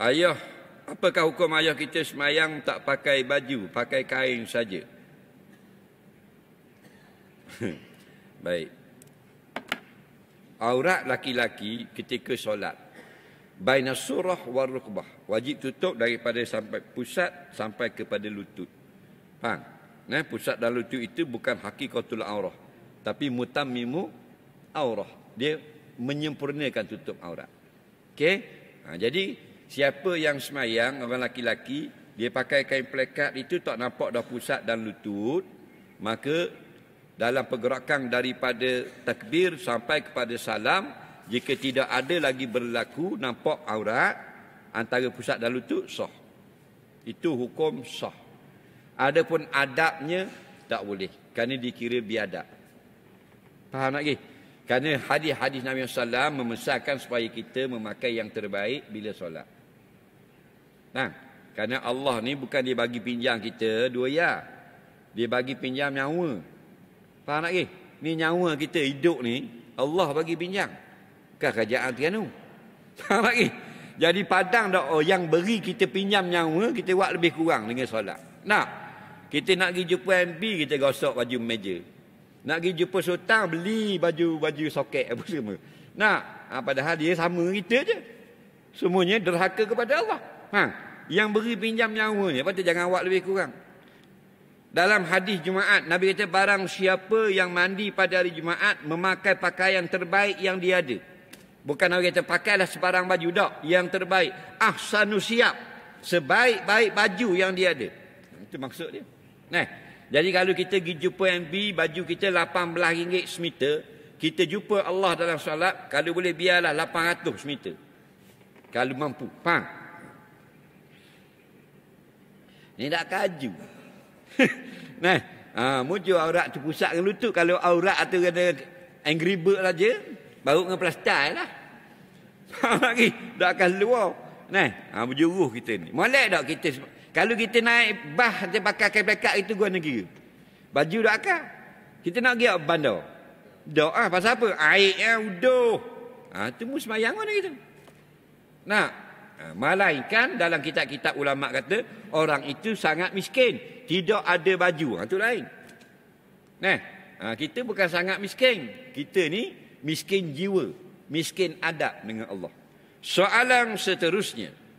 Ayah, apakah hukum ayah kita semayang tak pakai baju, pakai kain saja? Baik. Aurat laki-laki ketika solat. Baina surah wa rukbah. Wajib tutup daripada sampai pusat sampai kepada lutut. Faham? Nah, pusat dan lutut itu bukan hakikatul aurah. Tapi mutamimu aurah. Dia menyempurnakan tutup aurat. Okey? Ha, jadi Siapa yang semayang, orang laki-laki, dia pakai kain plekat itu tak nampak dah pusat dan lutut, maka dalam pergerakan daripada takbir sampai kepada salam, jika tidak ada lagi berlaku nampak aurat antara pusat dan lutut, sah. Itu hukum sah. Adapun adabnya, tak boleh. Kerana dikira biadab. Faham lagi? Kerana hadis-hadis Nabi SAW memesarkan supaya kita memakai yang terbaik bila solat. Nah, kerana Allah ni bukan dia bagi pinjam kita dua ya. Dia bagi pinjam nyawa. Faham tak ke? Ni nyawa kita hidup ni, Allah bagi pinjam. Bukan kerajaan Tiano. Faham tak ke? Jadi padang dah oh, yang beri kita pinjam nyawa, kita buat lebih kurang dengan solat. Nah, kita nak pergi jumpa MP, kita gosok baju meja. Nak pergi jumpa sultan, beli baju-baju soket apa semua. Nah, ah, padahal dia sama kita je. Semuanya derhaka kepada Allah. Ha? Yang beri pinjam nyawa ni, patut jangan awak lebih kurang. Dalam hadis Jumaat, Nabi kata barang siapa yang mandi pada hari Jumaat memakai pakaian terbaik yang dia ada. Bukan Nabi kata pakailah sebarang baju dok yang terbaik. Ahsanu siap. Sebaik-baik baju yang dia ada. Itu maksud dia. Nah, jadi kalau kita pergi jumpa MB, baju kita RM18 semeter. Kita jumpa Allah dalam salat, kalau boleh biarlah 800 semeter. Kalau mampu. Faham? Ini tak kaju. nah, ha, muncul aurat tu pusat dengan lutut. Kalau aurat tu kena angry bird saja, lah baru dengan plastai lah. Faham lagi? Tak akan luar. Nah, ha, berjuruh kita ni. Malik tak kita? Kalau kita naik bah, kita pakai kain pekat itu gua negeri. Baju tak akan. Kita nak pergi ke bandar. Tak ah, pasal apa? Air yang uduh. Ha, tu mu semayang mana kita? Nah. Eh, malaikan dalam kitab-kitab ulama kata orang itu sangat miskin, tidak ada baju. Ha lain. Nah, ha, kita bukan sangat miskin. Kita ni miskin jiwa, miskin adab dengan Allah. Soalan seterusnya,